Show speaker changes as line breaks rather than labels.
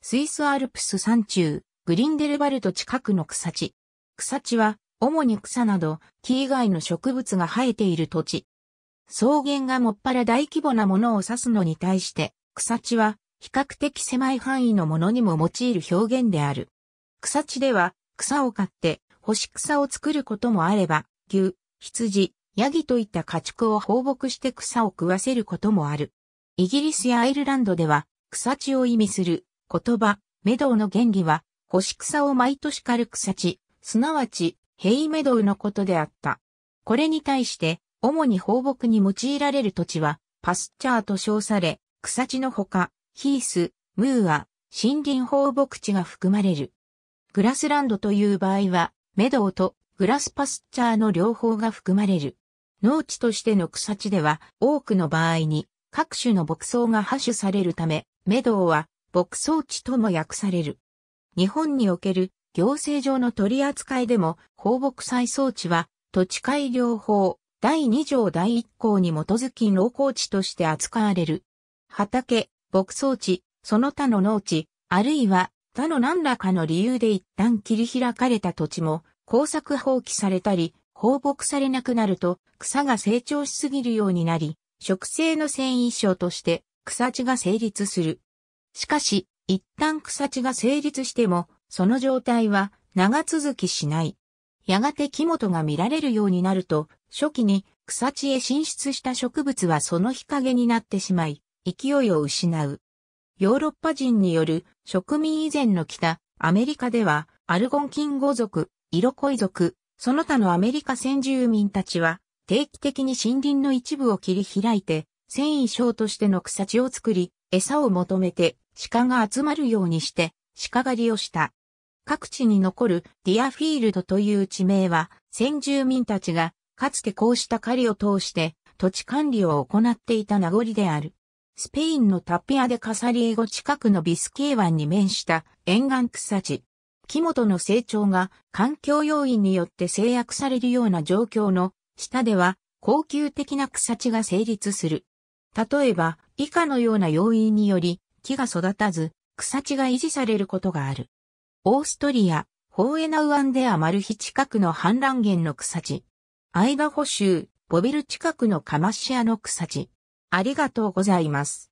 スイスアルプス山中、グリンデルバルト近くの草地。草地は、主に草など、木以外の植物が生えている土地。草原がもっぱら大規模なものを指すのに対して、草地は、比較的狭い範囲のものにも用いる表現である。草地では、草を刈って、干し草を作ることもあれば、牛、羊、ヤギといった家畜を放牧して草を食わせることもある。イギリスやアイルランドでは、草地を意味する言葉、メドウの原理は、干し草を毎年軽くさち、すなわち、ヘイメドウのことであった。これに対して、主に放牧に用いられる土地は、パスチャーと称され、草地のほか、ヒース、ムーア、森林放牧地が含まれる。グラスランドという場合は、メドウとグラスパスチャーの両方が含まれる。農地としての草地では、多くの場合に、各種の牧草が破種されるため、メドウは牧草地とも訳される。日本における行政上の取り扱いでも放牧祭草地は土地改良法第2条第1項に基づき農耕地として扱われる。畑、牧草地、その他の農地、あるいは他の何らかの理由で一旦切り開かれた土地も耕作放棄されたり、放牧されなくなると草が成長しすぎるようになり、植生の繊維症として草地が成立する。しかし、一旦草地が成立しても、その状態は長続きしない。やがて木本が見られるようになると、初期に草地へ進出した植物はその日陰になってしまい、勢いを失う。ヨーロッパ人による植民以前の北、アメリカでは、アルゴンキンゴ族、イロコイ族、その他のアメリカ先住民たちは、定期的に森林の一部を切り開いて、繊維省としての草地を作り、餌を求めて鹿が集まるようにして鹿狩りをした。各地に残るディアフィールドという地名は先住民たちがかつてこうした狩りを通して土地管理を行っていた名残である。スペインのタピアでカサリエゴ近くのビスケー湾に面した沿岸草地。木本の成長が環境要因によって制約されるような状況の下では高級的な草地が成立する。例えば、以下のような要因により、木が育たず、草地が維持されることがある。オーストリア、ホーエナウアンデアマルヒ近くの反乱源の草地。アイダホ州、ボビル近くのカマシアの草地。ありがとうございます。